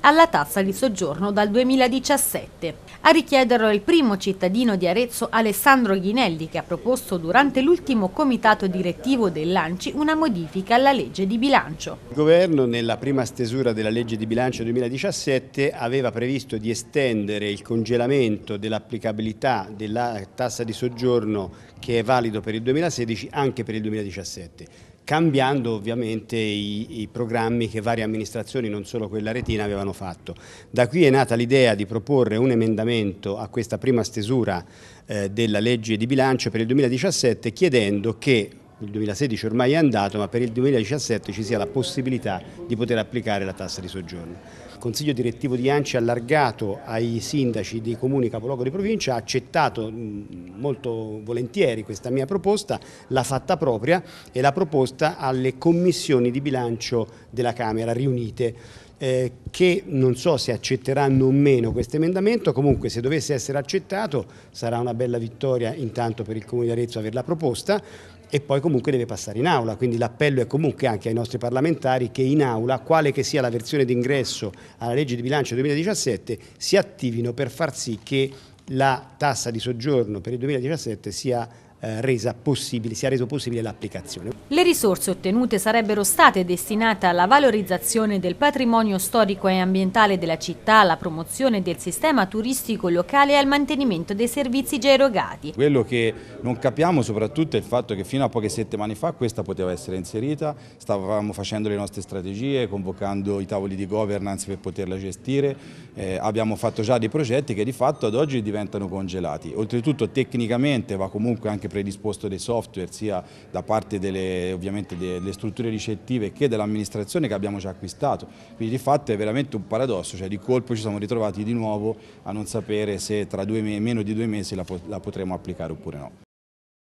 alla tassa di soggiorno dal 2017. A richiederlo è il primo cittadino di Arezzo Alessandro Ghinelli che ha proposto durante l'ultimo comitato direttivo del Lanci una modifica alla legge di bilancio. Il governo nella prima stesura della legge di bilancio 2017 aveva previsto di estendere il congelamento dell'applicabilità della tassa di soggiorno che è valido per il 2016 anche per il 2017 cambiando ovviamente i, i, programmi che varie amministrazioni, non solo quella retina, avevano fatto. Da qui è nata l'idea di proporre un emendamento a questa prima stesura eh, della legge di bilancio per il 2017 chiedendo che il 2016 ormai è andato, ma per il 2017 ci sia la possibilità di poter applicare la tassa di soggiorno. Il Consiglio direttivo di ANCI allargato ai sindaci dei comuni capoluogo di provincia ha accettato molto volentieri questa mia proposta, l'ha fatta propria e l'ha proposta alle commissioni di bilancio della Camera riunite. Eh, che non so se accetteranno o meno questo emendamento, comunque se dovesse essere accettato sarà una bella vittoria intanto per il Comune di Arezzo averla proposta, e poi comunque deve passare in aula, quindi l'appello è comunque anche ai nostri parlamentari che in aula, quale che sia la versione d'ingresso alla legge di bilancio 2017, si attivino per far sì che la tassa di soggiorno per il 2017 sia eh, resa possibile, sia reso possibile l'applicazione. Le risorse ottenute sarebbero state destinate alla valorizzazione del patrimonio storico e ambientale della città, alla promozione del sistema turistico locale e al mantenimento dei servizi già erogati. Quello che non capiamo soprattutto è il fatto che fino a poche settimane fa questa poteva essere inserita, stavamo facendo le nostre strategie, convocando i tavoli di governance per poterla gestire, eh, abbiamo fatto già dei progetti che di fatto ad oggi diventano congelati. Oltretutto tecnicamente va comunque anche anche predisposto dei software sia da parte delle, delle strutture ricettive che dell'amministrazione che abbiamo già acquistato. Quindi di fatto è veramente un paradosso, cioè di colpo ci siamo ritrovati di nuovo a non sapere se tra due, meno di due mesi la, la potremo applicare oppure no.